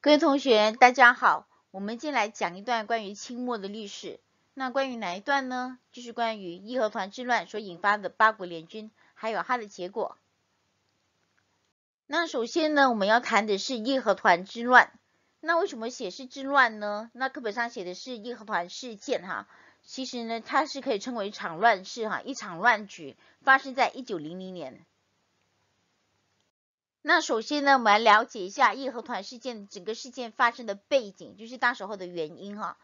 各位同学，大家好。我们今天来讲一段关于清末的历史。那关于哪一段呢？就是关于义和团之乱所引发的八国联军，还有它的结果。那首先呢，我们要谈的是义和团之乱。那为什么写是之乱呢？那课本上写的是义和团事件，哈。其实呢，它是可以称为一场乱世，哈，一场乱局，发生在一九零零年。那首先呢，我们来了解一下义和团事件整个事件发生的背景，就是那时候的原因哈。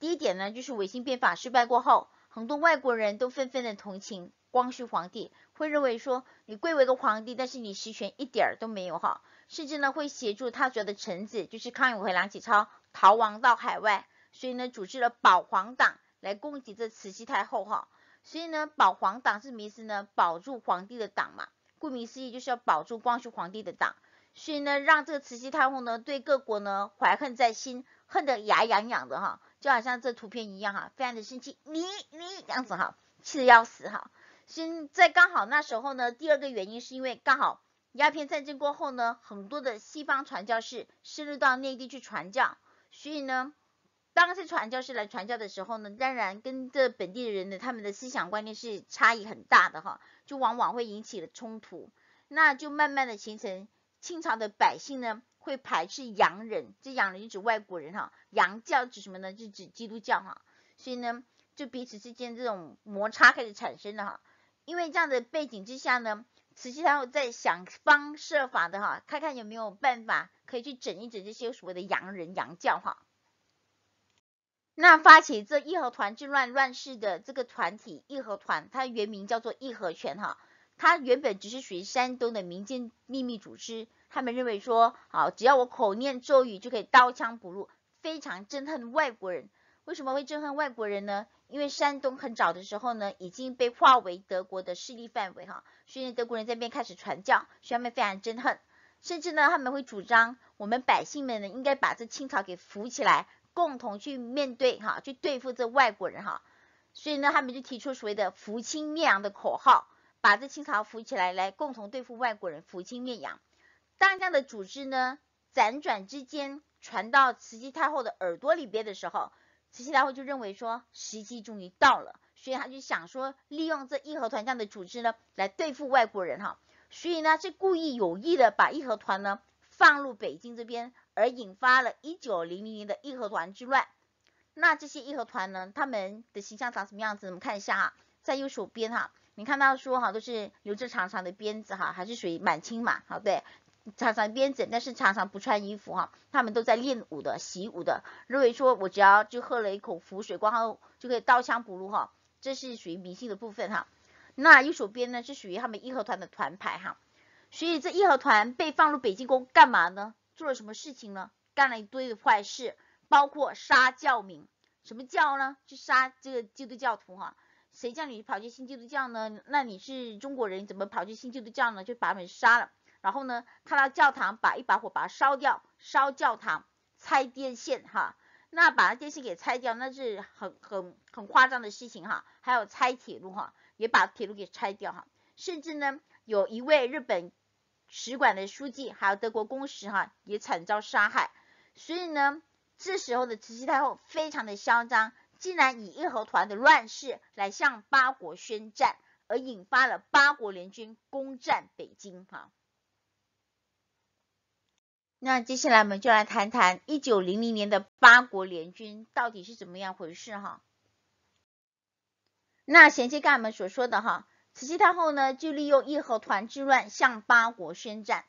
第一点呢，就是维新变法失败过后，很多外国人都纷纷的同情光绪皇帝，会认为说你贵为一个皇帝，但是你实权一点儿都没有哈，甚至呢会协助他主要的臣子，就是康有为、梁启超逃亡到海外，所以呢组织了保皇党来攻击这慈禧太后哈，所以呢保皇党是什么意思呢保住皇帝的党嘛。顾名思义，就是要保住光绪皇帝的党，所以呢，让这个慈禧太后呢对各国呢怀恨在心，恨得牙痒痒的哈，就好像这图片一样哈，非常的生气，你你这样子哈，气得要死哈。现在刚好那时候呢，第二个原因是因为刚好鸦片战争过后呢，很多的西方传教士深入到内地去传教，所以呢，当时传教士来传教的时候呢，当然跟这本地的人呢，他们的思想观念是差异很大的哈。就往往会引起了冲突，那就慢慢的形成清朝的百姓呢会排斥洋人，这洋人指外国人哈，洋教指什么呢？就指基督教哈，所以呢就彼此之间这种摩擦开始产生了哈，因为这样的背景之下呢，慈禧太后在想方设法的哈，看看有没有办法可以去整一整这些所谓的洋人洋教哈。那发起这义和团之乱乱世的这个团体义和团，它原名叫做义和拳哈，它原本只是属于山东的民间秘密组织。他们认为说，啊，只要我口念咒语就可以刀枪不入，非常憎恨外国人。为什么会憎恨外国人呢？因为山东很早的时候呢已经被划为德国的势力范围哈，所以德国人在那边开始传教，所以他们非常憎恨，甚至呢他们会主张我们百姓们呢应该把这清朝给扶起来。共同去面对哈，去对付这外国人哈，所以呢，他们就提出所谓的“扶清灭洋”的口号，把这清朝扶起来，来共同对付外国人，“扶清灭洋”。这样的组织呢，辗转之间传到慈禧太后的耳朵里边的时候，慈禧太后就认为说时机终于到了，所以她就想说利用这义和团这样的组织呢，来对付外国人哈，所以呢，是故意有意的把义和团呢放入北京这边。而引发了一九零零年的义和团之乱。那这些义和团呢？他们的形象长什么样子？我们看一下哈，在右手边哈，你看到说哈，都是留着长长的辫子哈，还是属于满清嘛，好对，长长鞭辫子，但是常常不穿衣服哈，他们都在练武的、习武的。认为说我只要就喝了一口符水，过后就可以刀枪不入哈，这是属于迷信的部分哈。那右手边呢，是属于他们义和团的团牌哈。所以这义和团被放入北京宫干嘛呢？做了什么事情呢？干了一堆的坏事，包括杀教民。什么教呢？去杀这个基督教徒哈。谁叫你跑去新基督教呢？那你是中国人，怎么跑去新基督教呢？就把他们杀了。然后呢，看到教堂，把一把火把它烧掉，烧教堂，拆电线哈。那把那电线给拆掉，那是很很很夸张的事情哈。还有拆铁路哈，也把铁路给拆掉哈。甚至呢，有一位日本。使馆的书记，还有德国公使哈，也惨遭杀害。所以呢，这时候的慈禧太后非常的嚣张，竟然以义和团的乱世来向八国宣战，而引发了八国联军攻占北京哈。那接下来我们就来谈谈一九零零年的八国联军到底是怎么样回事哈。那前期刚我们所说的哈。慈禧太后呢，就利用义和团之乱向八国宣战。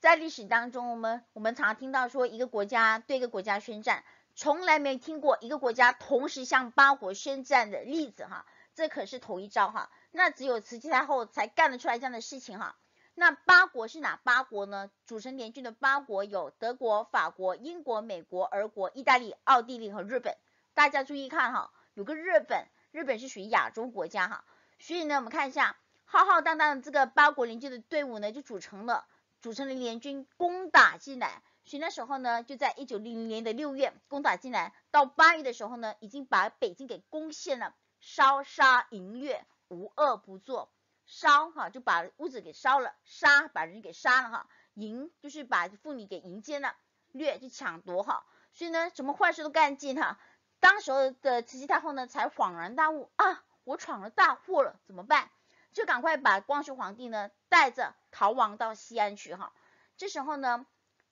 在历史当中，我们我们常听到说一个国家对一个国家宣战，从来没听过一个国家同时向八国宣战的例子哈。这可是头一招哈，那只有慈禧太后才干得出来这样的事情哈。那八国是哪八国呢？组成联军的八国有德国、法国、英国、美国、俄国、意大利、奥地利和日本。大家注意看哈，有个日本，日本是属于亚洲国家哈。所以呢，我们看一下浩浩荡荡的这个八国联军的队伍呢，就组成了，组成了联军攻打进来。所以那时候呢，就在一九零零年的六月攻打进来，到八月的时候呢，已经把北京给攻陷了，烧杀淫掠，无恶不作。烧哈，就把屋子给烧了；杀，把人给杀了哈；淫，就是把妇女给淫奸了；掠，就抢夺哈。所以呢，什么坏事都干尽哈。当时候的慈禧太后呢，才恍然大悟啊。我闯了大祸了，怎么办？就赶快把光绪皇帝呢带着逃亡到西安去哈。这时候呢，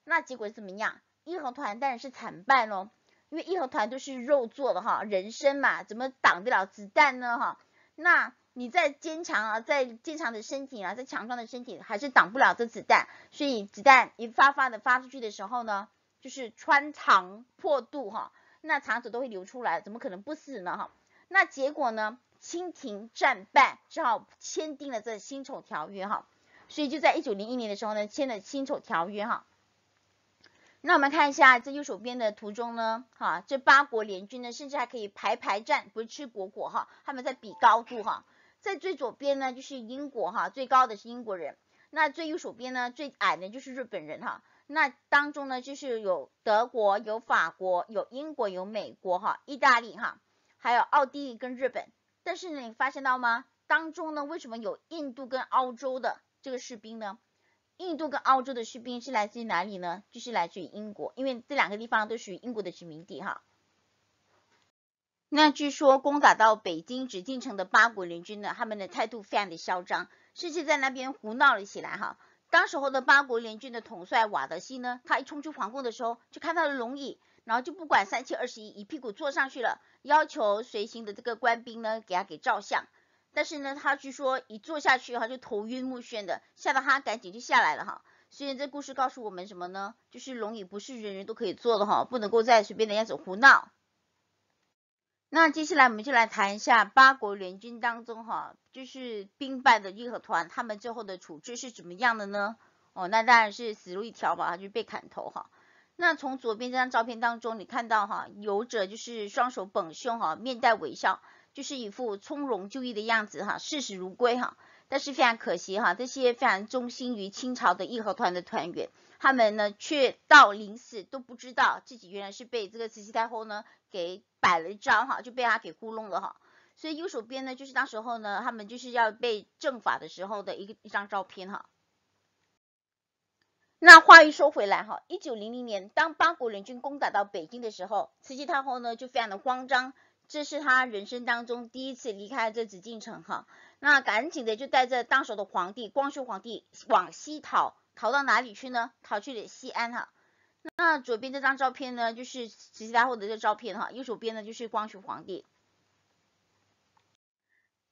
那结果怎么样？义和团当然是惨败喽，因为义和团都是肉做的哈，人参嘛，怎么挡得了子弹呢哈？那你在坚强啊，在坚强的身体啊，在强壮的身体还是挡不了这子弹，所以子弹一发发的发出去的时候呢，就是穿肠破肚哈，那肠子都会流出来，怎么可能不死呢哈？那结果呢？清廷战败，只好签订了这《辛丑条约》哈，所以就在一九零一年的时候呢，签了《辛丑条约》哈。那我们看一下这右手边的图中呢，哈，这八国联军呢，甚至还可以排排站，不是吃果果哈，他们在比高度哈，在最左边呢就是英国哈，最高的是英国人，那最右手边呢最矮的就是日本人哈，那当中呢就是有德国、有法国、有英国、有美国哈、意大利哈，还有奥地利跟日本。但是你发现到吗？当中呢，为什么有印度跟澳洲的这个士兵呢？印度跟澳洲的士兵是来自于哪里呢？就是来自于英国，因为这两个地方都属于英国的殖民地哈。那据说攻打到北京紫禁城的八国联军呢，他们的态度非常的嚣张，甚至在那边胡闹了起来哈。当时候的八国联军的统帅瓦德西呢，他一冲出皇宫的时候，就看到了龙椅。然后就不管三七二十一，一屁股坐上去了，要求随行的这个官兵呢给他给照相，但是呢，他据说一坐下去哈就头晕目眩的，吓得他赶紧就下来了哈。所以这故事告诉我们什么呢？就是龙椅不是人人都可以坐的哈，不能够再随便的样子胡闹。那接下来我们就来谈一下八国联军当中哈，就是兵败的义和团他们最后的处置是怎么样的呢？哦，那当然是死路一条吧，就被砍头哈。那从左边这张照片当中，你看到哈，游者就是双手捧胸哈，面带微笑，就是一副从容就义的样子哈，视死如归哈。但是非常可惜哈，这些非常忠心于清朝的义和团的团员，他们呢，却到临死都不知道自己原来是被这个慈禧太后呢给摆了一招哈，就被他给糊弄了哈。所以右手边呢，就是当时候呢，他们就是要被正法的时候的一个一张照片哈。那话一说回来哈，一九零零年，当八国联军攻打到北京的时候，慈禧太后呢就非常的慌张，这是她人生当中第一次离开这紫禁城哈。那赶紧的就带着当时的皇帝光绪皇帝往西逃，逃到哪里去呢？逃去了西安哈。那左边这张照片呢就是慈禧太后的这照片哈，右手边呢就是光绪皇帝。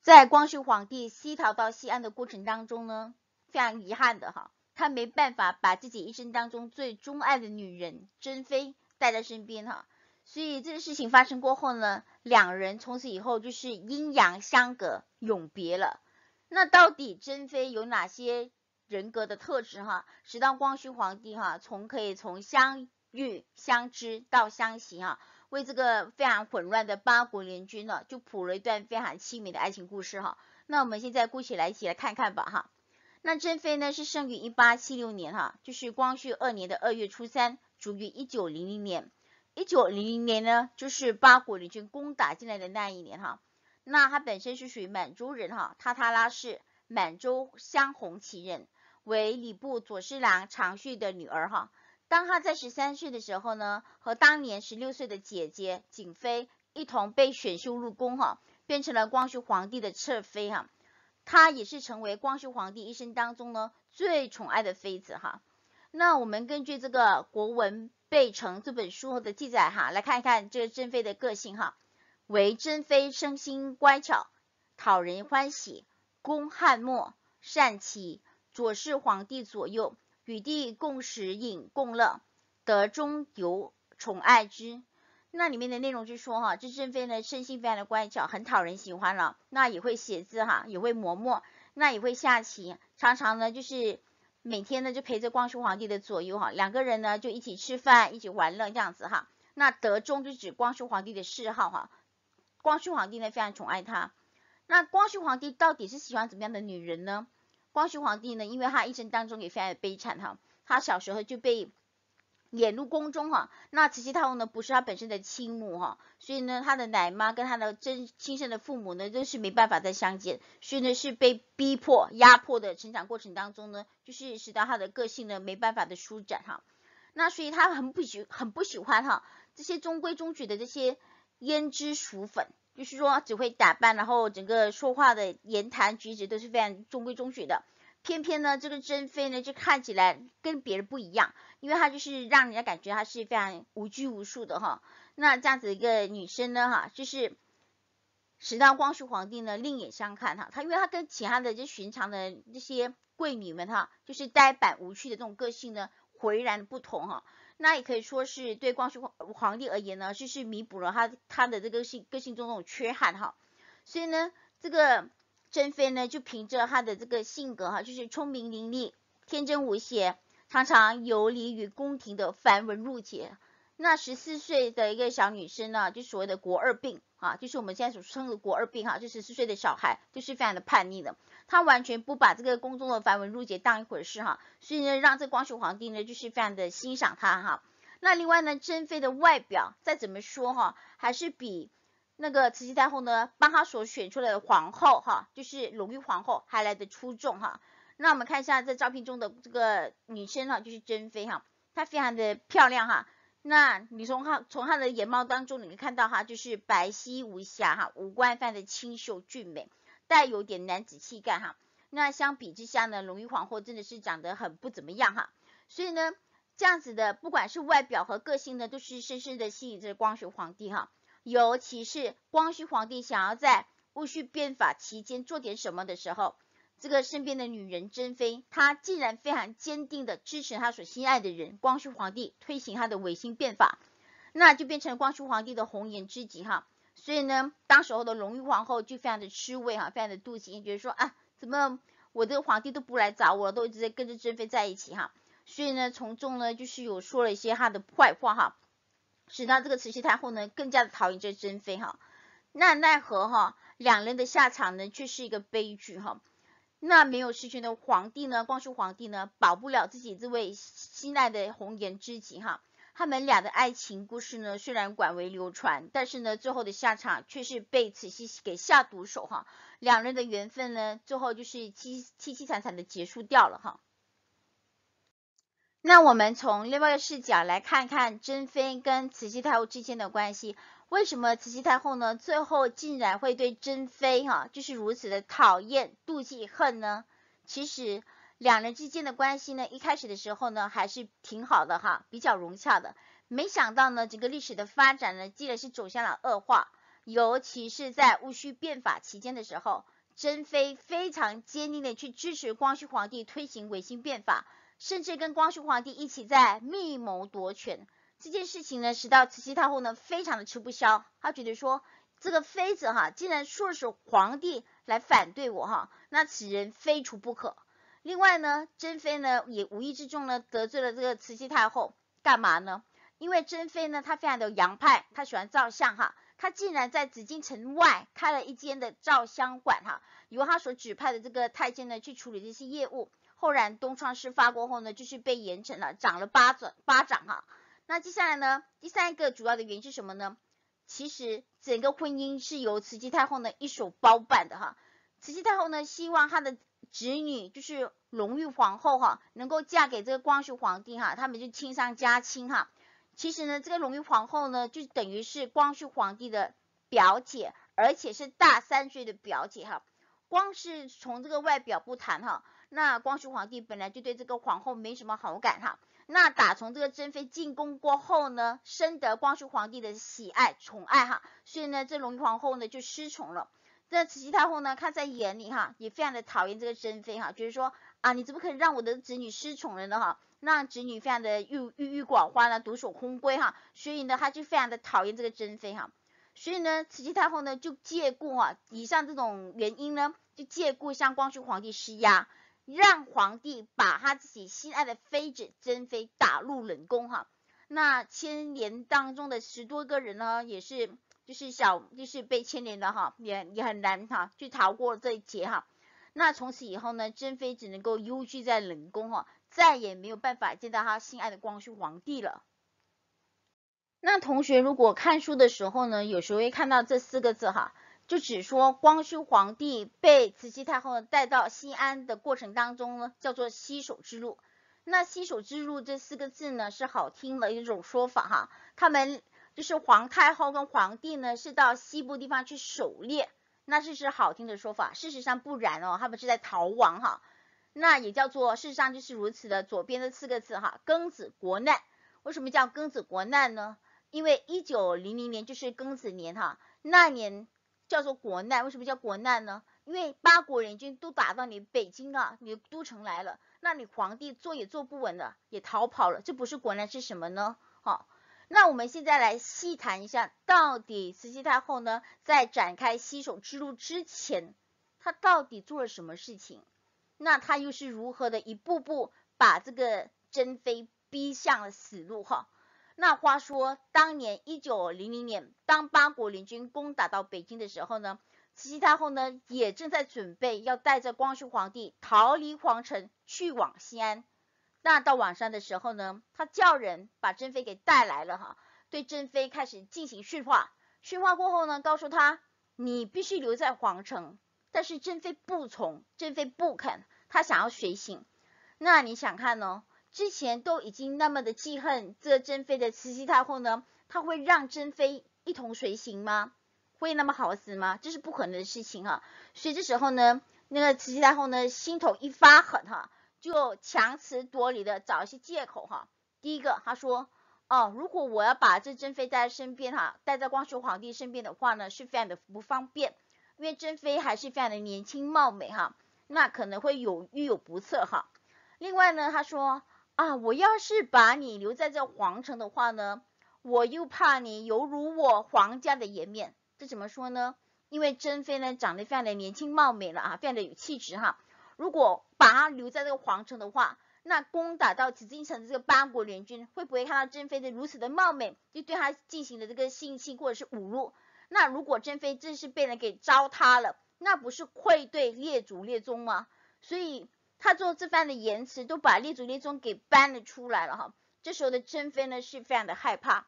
在光绪皇帝西逃到西安的过程当中呢，非常遗憾的哈。他没办法把自己一生当中最钟爱的女人珍妃带在身边哈，所以这个事情发生过后呢，两人从此以后就是阴阳相隔，永别了。那到底珍妃有哪些人格的特质哈，直当光绪皇帝哈，从可以从相遇相知到相惜哈，为这个非常混乱的八国联军呢，就谱了一段非常凄美的爱情故事哈。那我们现在姑且来一起来看看吧哈。那珍妃呢，是生于一八七六年哈，就是光绪二年的二月初三，卒于一九零零年。一九零零年呢，就是八国联军攻打进来的那一年哈。那她本身是属于满洲人哈，塔塔拉氏，满洲镶红旗人，为礼部左侍郎常绪的女儿哈。当她在十三岁的时候呢，和当年十六岁的姐姐瑾妃一同被选秀入宫哈，变成了光绪皇帝的侧妃哈。她也是成为光绪皇帝一生当中呢最宠爱的妃子哈。那我们根据这个《国文备成》这本书的记载哈，来看一看这个珍妃的个性哈。为珍妃，生心乖巧，讨人欢喜，工翰墨，善棋，佐侍皇帝左右，与帝共食饮共乐，得中有宠爱之。那里面的内容就说哈，这珍妃呢，生性非常的乖巧，很讨人喜欢了。那也会写字哈，也会磨墨，那也会下棋。常常呢，就是每天呢，就陪着光绪皇帝的左右哈，两个人呢就一起吃饭，一起玩乐这样子哈。那德宗就指光绪皇帝的谥号哈，光绪皇帝呢非常宠爱她。那光绪皇帝到底是喜欢怎么样的女人呢？光绪皇帝呢，因为他一生当中也非常的悲惨哈，他小时候就被。引入宫中哈，那慈禧太后呢不是她本身的亲母哈，所以呢她的奶妈跟她的真亲生的父母呢都是没办法再相见，所以呢是被逼迫压迫的成长过程当中呢，就是使得她的个性呢没办法的舒展哈，那所以她很不喜很不喜欢哈这些中规中矩的这些胭脂俗粉，就是说只会打扮，然后整个说话的言谈举止都是非常中规中矩的。偏偏呢，这个珍妃呢，就看起来跟别人不一样，因为她就是让人家感觉她是非常无拘无束的哈。那这样子一个女生呢，哈，就是使到光绪皇帝呢另眼相看哈。她因为她跟其他的就寻常的那些贵女们哈，就是呆板无趣的这种个性呢，浑然不同哈。那也可以说是对光绪皇帝而言呢，就是弥补了他他的这个性个性中那种缺憾哈。所以呢，这个。珍妃呢，就凭着她的这个性格哈，就是聪明伶俐、天真无邪，常常游离于宫廷的繁文缛节。那十四岁的一个小女生呢，就所谓的“国二病”啊，就是我们现在所称的“国二病”哈，就十四岁的小孩就是非常的叛逆的，她完全不把这个宫中的繁文缛节当一回事哈，所以呢，让这光绪皇帝呢就是非常的欣赏她哈。那另外呢，珍妃的外表再怎么说哈，还是比。那个慈禧太后呢，帮她所选出来的皇后哈，就是隆裕皇后，还来得出众哈。那我们看一下在照片中的这个女生哈，就是珍妃哈，她非常的漂亮哈。那你从她从她的眼貌当中，你可以看到哈，就是白皙无瑕哈，五官非常的清秀俊美，带有点男子气概哈。那相比之下呢，隆裕皇后真的是长得很不怎么样哈。所以呢，这样子的不管是外表和个性呢，都是深深的吸引着光绪皇帝哈。尤其是光绪皇帝想要在戊戌变法期间做点什么的时候，这个身边的女人珍妃，她竟然非常坚定的支持他所心爱的人光绪皇帝推行他的维新变法，那就变成光绪皇帝的红颜知己哈。所以呢，当时候的隆裕皇后就非常的吃味哈，非常的妒忌，觉得说啊，怎么我这个皇帝都不来找我，都直接跟着珍妃在一起哈。所以呢，从中呢就是有说了一些他的坏话哈。使到这个慈禧太后呢更加的讨厌这珍妃哈，那奈何哈两人的下场呢却是一个悲剧哈，那没有实权的皇帝呢光绪皇帝呢保不了自己这位心爱的红颜知己哈，他们俩的爱情故事呢虽然广为流传，但是呢最后的下场却是被慈禧给下毒手哈，两人的缘分呢最后就是凄凄凄惨惨的结束掉了哈。那我们从另外一个视角来看看珍妃跟慈禧太后之间的关系。为什么慈禧太后呢，最后竟然会对珍妃哈就是如此的讨厌、妒忌、恨呢？其实两人之间的关系呢，一开始的时候呢，还是挺好的哈，比较融洽的。没想到呢，整个历史的发展呢，竟然是走向了恶化。尤其是在戊戌变法期间的时候，珍妃非常坚定的去支持光绪皇帝推行维新变法。甚至跟光绪皇帝一起在密谋夺权这件事情呢，使到慈禧太后呢非常的吃不消。她觉得说这个妃子哈，竟然唆使皇帝来反对我哈，那此人非除不可。另外呢，珍妃呢也无意之中呢得罪了这个慈禧太后，干嘛呢？因为珍妃呢她非常的洋派，她喜欢照相哈，她竟然在紫禁城外开了一间的照相馆哈，由她所指派的这个太监呢去处理这些业务。后然东窗事发过后呢，就是被严惩了，长了巴掌，巴掌啊。那接下来呢，第三个主要的原因是什么呢？其实整个婚姻是由慈禧太后呢一手包办的哈。慈禧太后呢，希望她的侄女就是隆裕皇后哈，能够嫁给这个光绪皇帝哈，他们就亲上加亲哈。其实呢，这个隆裕皇后呢，就等于是光绪皇帝的表姐，而且是大三岁的表姐哈。光是从这个外表不谈哈。那光绪皇帝本来就对这个皇后没什么好感哈，那打从这个珍妃进宫过后呢，深得光绪皇帝的喜爱宠爱哈，所以呢，这隆裕皇后呢就失宠了。那慈禧太后呢看在眼里哈，也非常的讨厌这个珍妃哈，就是说啊，你怎么可以让我的子女失宠了呢哈？让子女非常的郁郁郁寡欢了，独守空闺哈，所以呢，她就非常的讨厌这个珍妃哈，所以呢，慈禧太后呢就借故哈，以上这种原因呢，就借故向光绪皇帝施压。让皇帝把他自己心爱的妃子珍妃打入冷宫哈，那牵连当中的十多个人呢，也是就是小就是被牵连的哈，也也很难哈，去逃过这一劫哈。那从此以后呢，珍妃只能够幽居在冷宫哈，再也没有办法见到他心爱的光绪皇帝了。那同学如果看书的时候呢，有时候会看到这四个字哈。就只说光绪皇帝被慈禧太后带到西安的过程当中呢，叫做西首之路。那西首之路这四个字呢是好听的一种说法哈。他们就是皇太后跟皇帝呢是到西部地方去狩猎，那这是好听的说法。事实上不然哦，他们是在逃亡哈。那也叫做事实上就是如此的。左边的四个字哈，庚子国难。为什么叫庚子国难呢？因为一九零零年就是庚子年哈，那年。叫做国难，为什么叫国难呢？因为八国联军都打到你北京啊，你都城来了，那你皇帝坐也坐不稳了，也逃跑了，这不是国难是什么呢？好，那我们现在来细谈一下，到底慈禧太后呢，在展开西狩之路之前，她到底做了什么事情？那她又是如何的一步步把这个珍妃逼向了死路？哈。那话说，当年一九零零年，当八国联军攻打到北京的时候呢，慈禧太后呢也正在准备要带着光绪皇帝逃离皇城，去往西安。那到晚上的时候呢，他叫人把珍妃给带来了哈，对珍妃开始进行训话。训话过后呢，告诉他你必须留在皇城，但是珍妃不从，珍妃不肯，她想要随行。那你想看呢？之前都已经那么的记恨这珍妃的慈禧太后呢，她会让珍妃一同随行吗？会那么好死吗？这是不可能的事情哈。所以这时候呢，那个慈禧太后呢心头一发狠哈，就强词夺理的找一些借口哈。第一个她说哦，如果我要把这珍妃带在身边哈，带在光绪皇帝身边的话呢，是非常的不方便，因为珍妃还是非常的年轻貌美哈，那可能会有遇有不测哈。另外呢，她说。啊，我要是把你留在这皇城的话呢，我又怕你有辱我皇家的颜面。这怎么说呢？因为珍妃呢长得非常的年轻貌美了啊，非常的有气质哈。如果把她留在这个皇城的话，那攻打到紫禁城的这个八国联军会不会看到珍妃的如此的貌美，就对她进行了这个性侵或者是侮辱？那如果珍妃真是被人给糟蹋了，那不是愧对列祖列宗吗？所以。他做这番的言辞，都把列祖列宗给搬了出来了哈。这时候的珍妃呢是非常的害怕，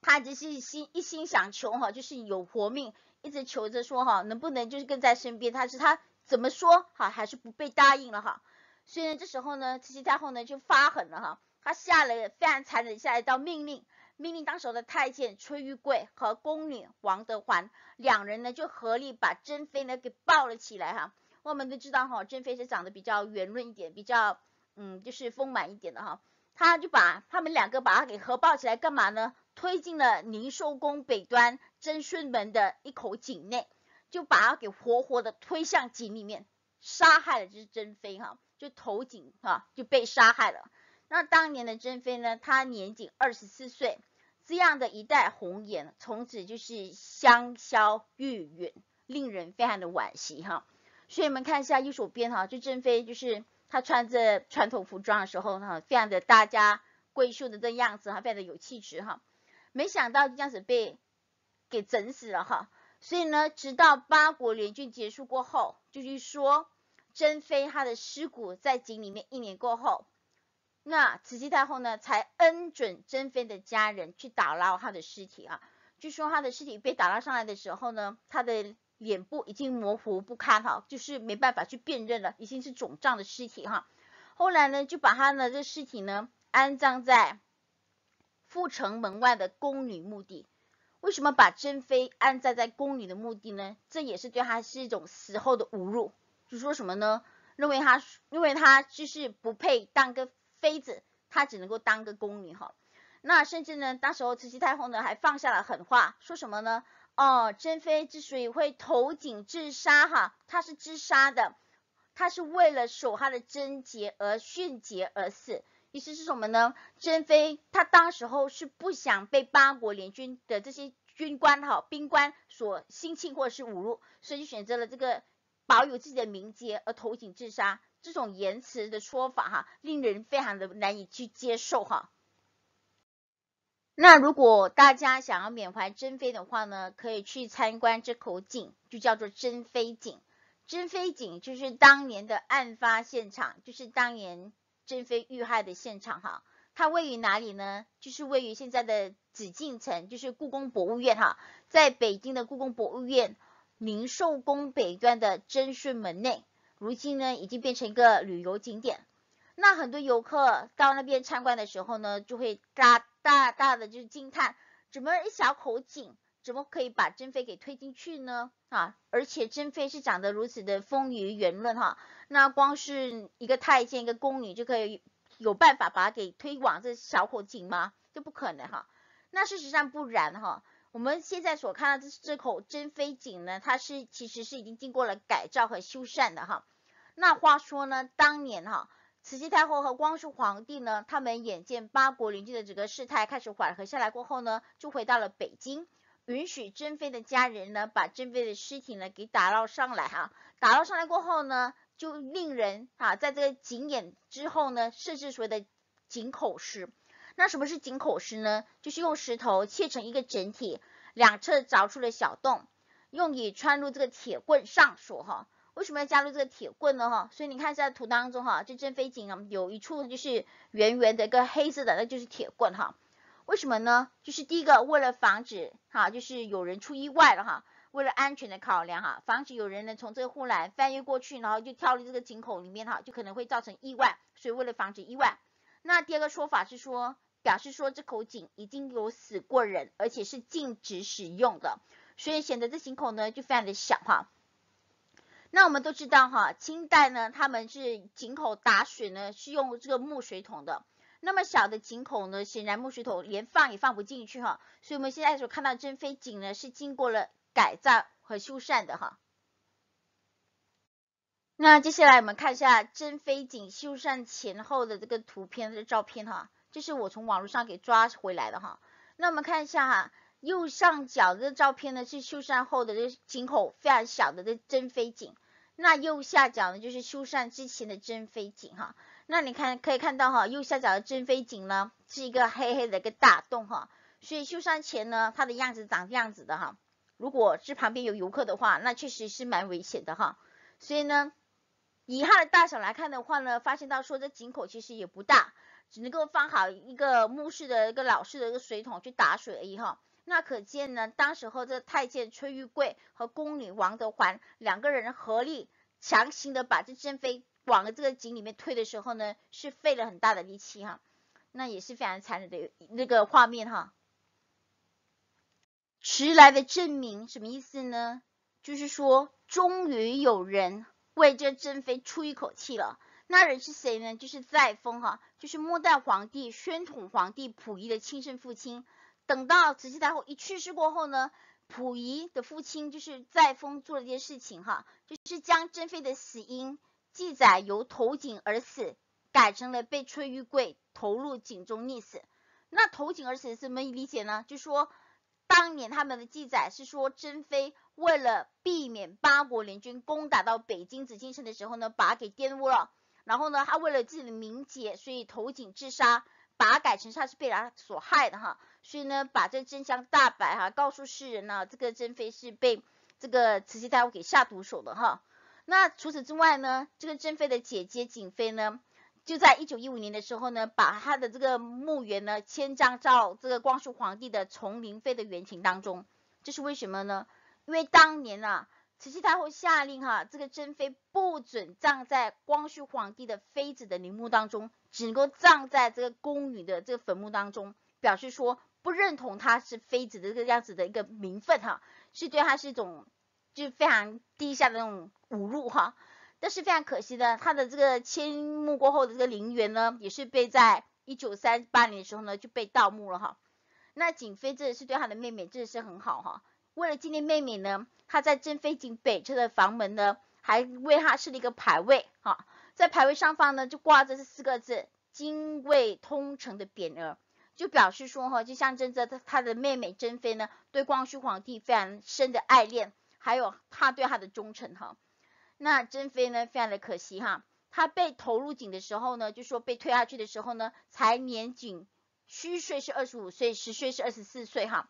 她只是心一心想求哈，就是有活命，一直求着说哈，能不能就是跟在身边？但是她怎么说哈，还是不被答应了哈。所以这时候呢，慈禧太后呢就发狠了哈，她下了非常残忍下一道命令，命令当时的太监崔玉贵和宫女王德环两人呢就合力把珍妃呢给抱了起来哈。我们都知道哈，珍妃是长得比较圆润一点，比较嗯，就是丰满一点的哈。他就把他们两个把她给合抱起来干嘛呢？推进了宁寿宫北端贞顺门的一口井内，就把他给活活的推向井里面，杀害了就是珍妃哈，就投井哈就被杀害了。那当年的珍妃呢，她年仅二十四岁，这样的一代红颜，从此就是香消玉殒，令人非常的惋惜哈。所以你们看一下右手边哈，就珍妃，就是她穿着传统服装的时候哈，非常的大家闺秀的这样子哈，非常的有气质哈。没想到就这样子被给整死了哈。所以呢，直到八国联军结束过后，就是说甄妃她的尸骨在井里面一年过后，那慈禧太后呢才恩准甄妃的家人去打捞她的尸体啊。据说她的尸体被打捞上来的时候呢，她的。脸部已经模糊不堪哈，就是没办法去辨认了，已经是肿胀的尸体哈。后来呢，就把他的这尸体呢安葬在阜成门外的宫女墓地。为什么把珍妃安葬在宫女的墓地呢？这也是对她是一种死后的侮辱，就说什么呢？认为她，认为她就是不配当个妃子，她只能够当个宫女哈。那甚至呢，当时候慈禧太后呢还放下了狠话，说什么呢？哦，珍妃之所以会投井自杀，哈，她是自杀的，她是为了守她的贞洁而殉节而死。意思是什么呢？珍妃她当时候是不想被八国联军的这些军官、哈兵官所兴侵或者是侮辱，所以选择了这个保有自己的名节而投井自杀。这种言辞的说法，哈，令人非常的难以去接受，哈。那如果大家想要缅怀珍妃的话呢，可以去参观这口井，就叫做珍妃井。珍妃井就是当年的案发现场，就是当年珍妃遇害的现场哈。它位于哪里呢？就是位于现在的紫禁城，就是故宫博物院哈，在北京的故宫博物院宁寿宫北端的珍顺门内。如今呢，已经变成一个旅游景点。那很多游客到那边参观的时候呢，就会搭大大的就是惊叹，怎么一小口井，怎么可以把珍妃给推进去呢？啊，而且珍妃是长得如此的丰腴圆润哈，那光是一个太监一个宫女就可以有办法把她给推往这小口井吗？这不可能哈。那事实上不然哈，我们现在所看到这这口珍妃井呢，它是其实是已经经过了改造和修缮的哈。那话说呢，当年哈。慈禧太后和光绪皇帝呢，他们眼见八国联军的这个事态开始缓和下来过后呢，就回到了北京，允许珍妃的家人呢，把珍妃的尸体呢给打捞上来哈。打捞上来过后呢，就令人哈，在这个井眼之后呢，设置所谓的井口石。那什么是井口石呢？就是用石头切成一个整体，两侧凿出了小洞，用以穿入这个铁棍上锁哈。为什么要加入这个铁棍呢？哈，所以你看一下图当中哈，这正飞井有一处就是圆圆的一个黑色的，那就是铁棍哈。为什么呢？就是第一个为了防止哈，就是有人出意外了哈，为了安全的考量哈，防止有人呢从这个护栏翻越过去，然后就跳入这个井口里面哈，就可能会造成意外，所以为了防止意外。那第二个说法是说，表示说这口井已经有死过人，而且是禁止使用的，所以显得这井口呢就非常的小哈。那我们都知道哈，清代呢，他们是井口打水呢，是用这个木水桶的。那么小的井口呢，显然木水桶连放也放不进去哈。所以我们现在所看到珍妃井呢，是经过了改造和修缮的哈。那接下来我们看一下珍妃井修缮前后的这个图片的照片哈，这是我从网络上给抓回来的哈。那我们看一下哈，右上角的照片呢是修缮后的这井口非常小的这珍妃井。那右下角呢，就是修缮之前的真飞井哈。那你看可以看到哈，右下角的真飞井呢，是一个黑黑的一个大洞哈。所以修缮前呢，它的样子长这样子的哈。如果是旁边有游客的话，那确实是蛮危险的哈。所以呢，以它的大小来看的话呢，发现到说这井口其实也不大，只能够放好一个木式的一个老式的一个水桶去打水而已哈。那可见呢，当时候这太监崔玉贵和宫女王德环两个人合力强行的把这珍妃往这个井里面推的时候呢，是费了很大的力气哈，那也是非常残忍的那个画面哈。迟来的证明什么意思呢？就是说终于有人为这珍妃出一口气了。那人是谁呢？就是载沣哈，就是末代皇帝宣统皇帝溥仪的亲生父亲。等到慈禧太后一去世过后呢，溥仪的父亲就是在沣做了一件事情哈，就是将珍妃的死因记载由投井而死改成了被崔玉贵投入井中溺死。那投井而死怎么理解呢？就说当年他们的记载是说珍妃为了避免八国联军攻打到北京紫禁城的时候呢，把给玷污了，然后呢，他为了自己的名节，所以投井自杀。把它改成他是被他所害的哈，所以呢，把这真相大白哈，告诉世人呢，这个珍妃是被这个慈禧太后给下毒手的哈。那除此之外呢，这个珍妃的姐姐景妃呢，就在一九一五年的时候呢，把她的这个墓园呢迁葬到这个光绪皇帝的崇陵妃的园寝当中。这是为什么呢？因为当年啊。慈禧太后下令哈，这个珍妃不准葬在光绪皇帝的妃子的陵墓当中，只能够葬在这个宫女的这个坟墓当中，表示说不认同她是妃子的这个样子的一个名分哈，是对她是一种就是非常低下的那种侮辱哈。但是非常可惜的，她的这个迁墓过后的这个陵园呢，也是被在一九三八年的时候呢就被盗墓了哈。那景妃真的是对她的妹妹真的是很好哈。为了纪念妹妹呢，他在珍妃井北侧的房门呢，还为她设了一个牌位哈，在牌位上方呢，就挂着这四个字“精卫通城”的匾额，就表示说哈，就象征着他他的妹妹珍妃呢，对光绪皇帝非常深的爱恋，还有她对他的忠诚哈。那珍妃呢，非常的可惜哈，她被投入井的时候呢，就说被推下去的时候呢，才年仅虚岁是二十五岁，实岁是二十四岁哈。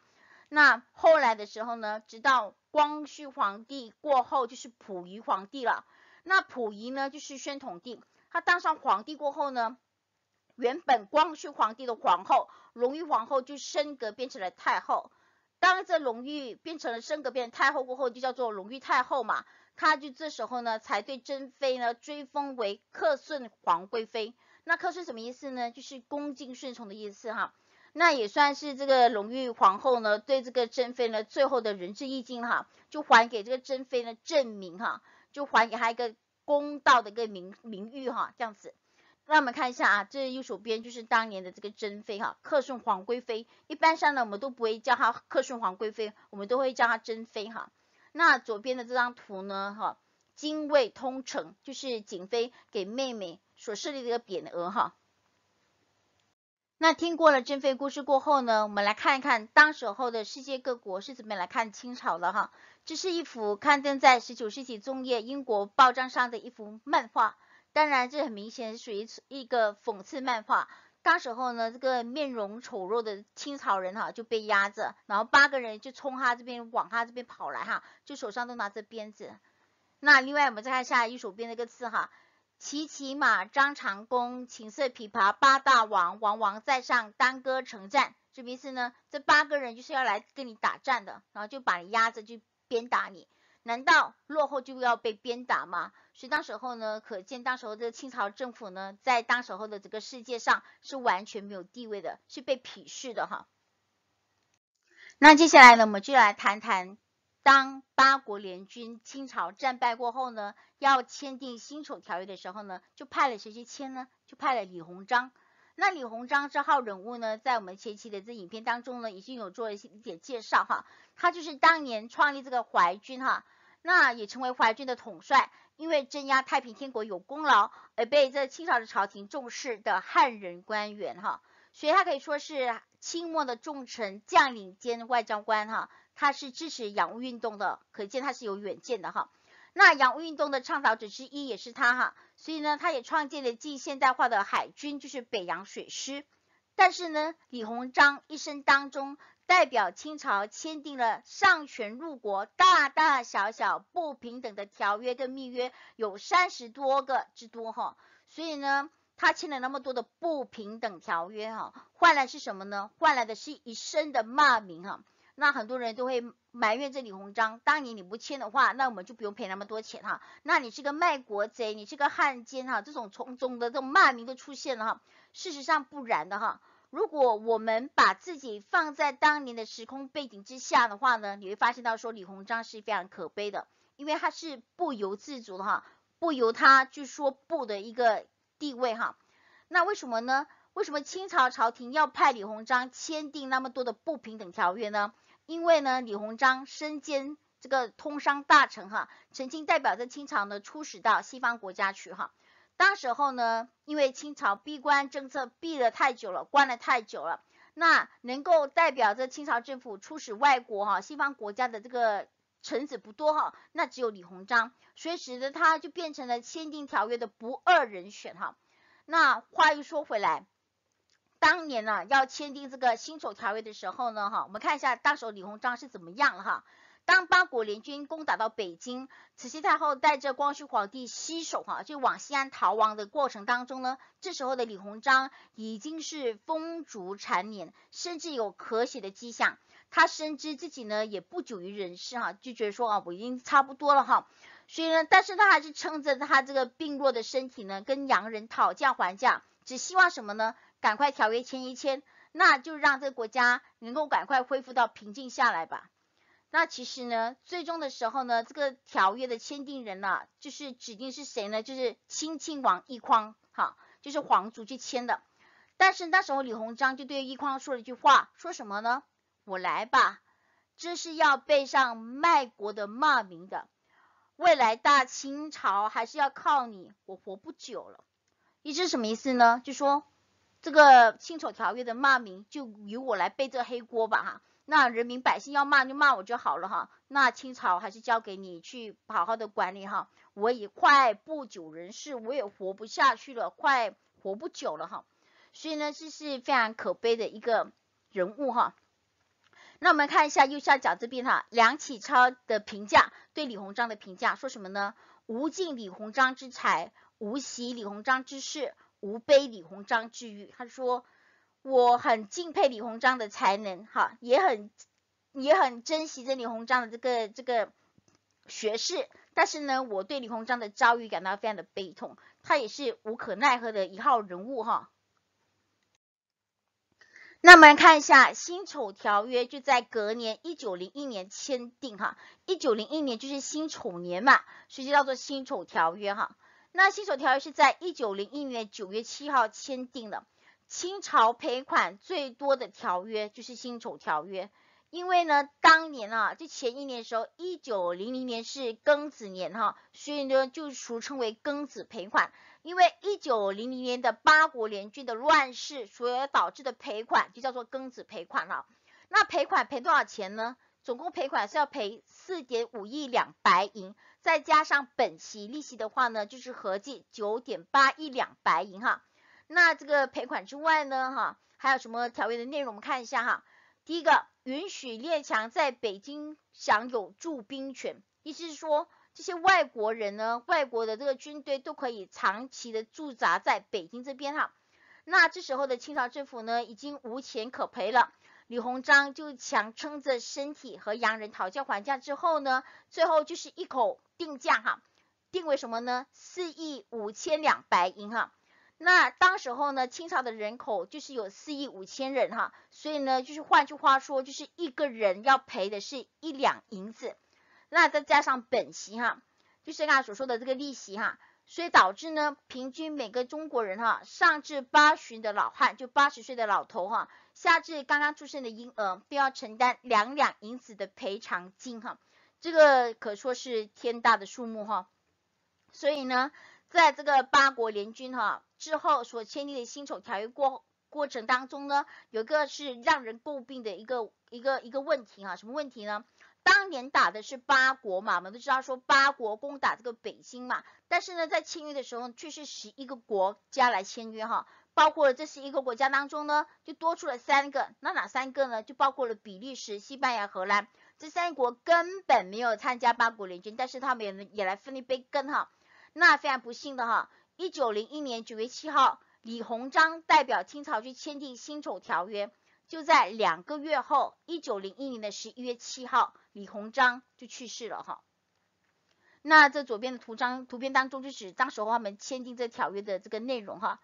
那后来的时候呢，直到光绪皇帝过后，就是溥仪皇帝了。那溥仪呢，就是宣统帝。他当上皇帝过后呢，原本光绪皇帝的皇后隆裕皇后就升格变成了太后。当这隆裕变成了升格变成太后过后，就叫做隆裕太后嘛。他就这时候呢，才对珍妃呢追封为恪顺皇贵妃。那恪顺什么意思呢？就是恭敬顺从的意思哈。那也算是这个隆裕皇后呢，对这个珍妃呢最后的仁至义尽哈，就还给这个珍妃呢证明哈，就还给她一个公道的一个名名誉哈，这样子。那我们看一下啊，这右手边就是当年的这个珍妃哈，克顺皇贵妃。一般上呢，我们都不会叫她克顺皇贵妃，我们都会叫她珍妃哈。那左边的这张图呢哈，精卫通城就是景妃给妹妹所设立的一个匾额哈。那听过了珍妃故事过后呢，我们来看一看当时候的世界各国是怎么来看清朝的哈。这是一幅刊登在十九世纪中叶英国报章上的一幅漫画，当然这很明显属于一个讽刺漫画。当时候呢，这个面容丑陋的清朝人哈就被压着，然后八个人就冲他这边往他这边跑来哈，就手上都拿着鞭子。那另外我们再看一下右手边那个字哈。骑骑马，张长弓，琴瑟琵琶八大王，王王在上，单歌成战，什么意思呢？这八个人就是要来跟你打战的，然后就把你压着，就鞭打你。难道落后就要被鞭打吗？所以那时候呢，可见当时候的清朝政府呢，在当时候的这个世界上是完全没有地位的，是被鄙视的哈。那接下来呢，我们就来谈谈。当八国联军清朝战败过后呢，要签订《辛丑条约》的时候呢，就派了谁去签呢？就派了李鸿章。那李鸿章这号人物呢，在我们前期的这影片当中呢，已经有做了一点介绍哈。他就是当年创立这个淮军哈，那也成为淮军的统帅，因为镇压太平天国有功劳而被这清朝的朝廷重视的汉人官员哈，所以他可以说是清末的重臣、将领兼外交官哈。他是支持洋务运动的，可见他是有远见的哈。那洋务运动的倡导者之一也是他哈，所以呢，他也创建了近现代化的海军，就是北洋水师。但是呢，李鸿章一生当中代表清朝签订了丧权辱国、大大小小不平等的条约跟密约有三十多个之多哈。所以呢，他签了那么多的不平等条约哈，换来是什么呢？换来的是一生的骂名哈。那很多人都会埋怨这李鸿章，当年你不签的话，那我们就不用赔那么多钱哈。那你是个卖国贼，你是个汉奸哈，这种从中的这种骂名都出现了哈。事实上不然的哈。如果我们把自己放在当年的时空背景之下的话呢，你会发现到说李鸿章是非常可悲的，因为他是不由自主的哈，不由他去说不的一个地位哈。那为什么呢？为什么清朝朝廷要派李鸿章签订那么多的不平等条约呢？因为呢，李鸿章身兼这个通商大臣哈，曾经代表着清朝呢出使到西方国家去哈。当时候呢，因为清朝闭关政策闭的太久了，关了太久了，那能够代表着清朝政府出使外国哈西方国家的这个臣子不多哈，那只有李鸿章，所以使得他就变成了签订条约的不二人选哈。那话又说回来。当年呢，要签订这个辛丑条约的时候呢，哈，我们看一下当时李鸿章是怎么样了哈。当八国联军攻打到北京，慈禧太后带着光绪皇帝西守哈，就往西安逃亡的过程当中呢，这时候的李鸿章已经是风烛残年，甚至有咳血的迹象。他深知自己呢也不久于人世哈，就觉得说啊，我已经差不多了哈。所以呢，但是他还是撑着他这个病弱的身体呢，跟洋人讨价还价，只希望什么呢？赶快条约签一签，那就让这个国家能够赶快恢复到平静下来吧。那其实呢，最终的时候呢，这个条约的签订人呢，就是指定是谁呢？就是亲亲王奕匡，哈，就是皇族去签的。但是那时候李鸿章就对奕匡说了一句话，说什么呢？我来吧，这是要背上卖国的骂名的。未来大清朝还是要靠你，我活不久了。这是什么意思呢？就说。这个《辛丑条约》的骂名就由我来背这黑锅吧哈，那人民百姓要骂就骂我就好了哈，那清朝还是交给你去好好的管理哈，我也快不久人世，我也活不下去了，快活不久了哈，所以呢，这是非常可悲的一个人物哈。那我们看一下右下角这边哈，梁启超的评价对李鸿章的评价说什么呢？无尽李鸿章之才，无习李鸿章之事。无悲李鸿章之遇，他说我很敬佩李鸿章的才能，哈，也很也很珍惜着李鸿章的这个这个学士，但是呢，我对李鸿章的遭遇感到非常的悲痛，他也是无可奈何的一号人物，哈。那我们来看一下《辛丑条约》，就在隔年一九零一年签订，哈，一九零一年就是辛丑年嘛，所以叫做《辛丑条约》，哈。那《辛丑条约》是在一九零一年九月七号签订的，清朝赔款最多的条约就是《辛丑条约》。因为呢，当年啊，就前一年的时候，一九零零年是庚子年哈，所以呢，就俗称为“庚子赔款”。因为一九零零年的八国联军的乱世，所导致的赔款就叫做“庚子赔款”了。那赔款赔多少钱呢？总共赔款是要赔四点五亿两白银，再加上本息利息的话呢，就是合计九点八亿两白银哈。那这个赔款之外呢，哈，还有什么条约的内容？我们看一下哈。第一个，允许列强在北京享有驻兵权，意思是说这些外国人呢，外国的这个军队都可以长期的驻扎在北京这边哈。那这时候的清朝政府呢，已经无钱可赔了。李鸿章就强撑着身体和洋人讨价还价之后呢，最后就是一口定价哈，定为什么呢？四亿五千两白银哈。那当时候呢，清朝的人口就是有四亿五千人哈，所以呢，就是换句话说，就是一个人要赔的是一两银子，那再加上本息哈，就是刚才所说的这个利息哈，所以导致呢，平均每个中国人哈，上至八旬的老汉，就八十岁的老头哈。下至刚刚出生的婴儿，都要承担两两银子的赔偿金哈，这个可说是天大的数目哈。所以呢，在这个八国联军哈之后所签订的辛丑条约过过程当中呢，有一个是让人诟病的一个一个一个问题哈。什么问题呢？当年打的是八国嘛，我们都知道说八国攻打这个北京嘛，但是呢，在签约的时候却是十一个国家来签约哈。包括了，这十一个国家当中呢，就多出了三个。那哪三个呢？就包括了比利时、西班牙、荷兰这三国根本没有参加八国联军，但是他们也也来分一杯羹哈。那非常不幸的哈，一九零一年九月七号，李鸿章代表清朝去签订辛丑条约。就在两个月后，一九零一年的十一月七号，李鸿章就去世了哈。那这左边的图章图片当中，就是当时他们签订这条约的这个内容哈。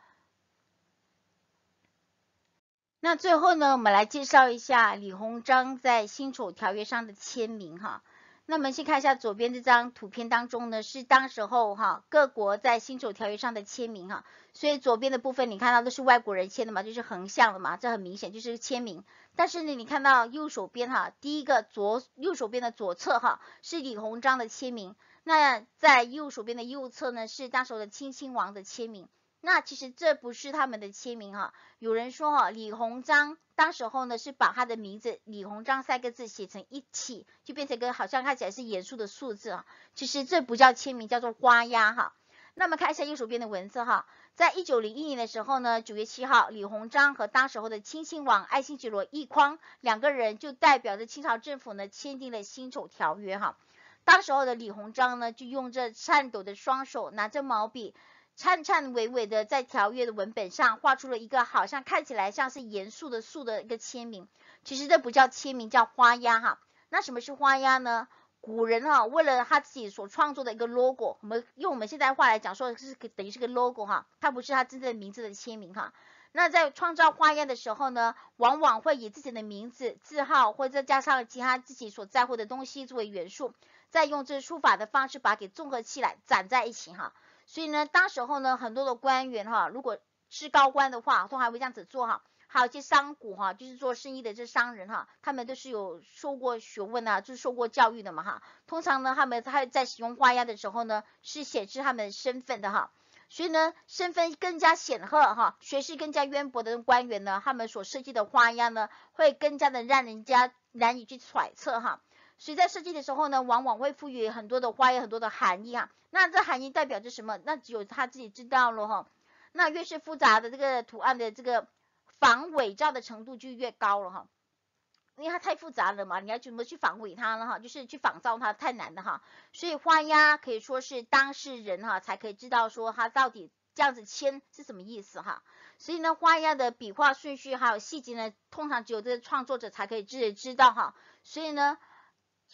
那最后呢，我们来介绍一下李鸿章在《辛丑条约》上的签名哈。那我们先看一下左边这张图片当中呢，是当时候哈各国在《辛丑条约》上的签名哈。所以左边的部分你看到都是外国人签的嘛，就是横向的嘛，这很明显就是签名。但是呢，你看到右手边哈，第一个左右手边的左侧哈是李鸿章的签名。那在右手边的右侧呢，是当时候的清亲王的签名。那其实这不是他们的签名哈，有人说哈，李鸿章当时候呢是把他的名字李鸿章三个字写成一起，就变成个好像看起来是严肃的数字啊。其实这不叫签名，叫做花押哈。那么看一下右手边的文字哈，在一九零一年的时候呢，九月七号，李鸿章和当时候的亲亲王爱新觉罗奕匡两个人就代表着清朝政府呢签订了辛丑条约哈。当时候的李鸿章呢就用这颤抖的双手拿着毛笔。颤颤巍巍的在条约的文本上画出了一个好像看起来像是严肃的肃”的一个签名，其实这不叫签名，叫花押哈。那什么是花押呢？古人哈为了他自己所创作的一个 logo，我们用我们现在话来讲说，是等于是个 logo 哈，它不是他真正的名字的签名哈。那在创造花押的时候呢，往往会以自己的名字、字号，或者加上其他自己所在乎的东西作为元素，再用这书法的方式把它给综合起来，攒在一起哈。所以呢，当时候呢，很多的官员哈，如果是高官的话，都还会这样子做哈。还有些商贾哈，就是做生意的这商人哈，他们都是有受过学问啊，就是受过教育的嘛哈。通常呢，他们他在使用花押的时候呢，是显示他们身份的哈。所以呢，身份更加显赫哈，学识更加渊博的官员呢，他们所设计的花押呢，会更加的让人家难以去揣测哈。所以在设计的时候呢，往往会赋予很多的花有很多的含义啊。那这含义代表着什么？那只有他自己知道了哈。那越是复杂的这个图案的这个防伪造的程度就越高了哈，因为它太复杂了嘛，你要怎么去防伪它呢哈？就是去仿造它太难了哈。所以花压可以说是当事人哈才可以知道说它到底这样子签是什么意思哈。所以呢，花样的笔画顺序还有细节呢，通常只有这个创作者才可以自己知道哈。所以呢。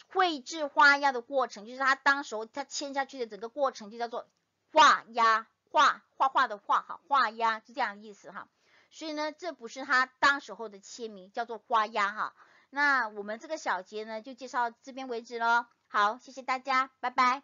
绘制花押的过程，就是他当时候他签下去的整个过程，就叫做画押，画画画的画哈，画押是这样的意思哈。所以呢，这不是他当时候的签名，叫做花押哈。那我们这个小节呢，就介绍这边为止喽。好，谢谢大家，拜拜。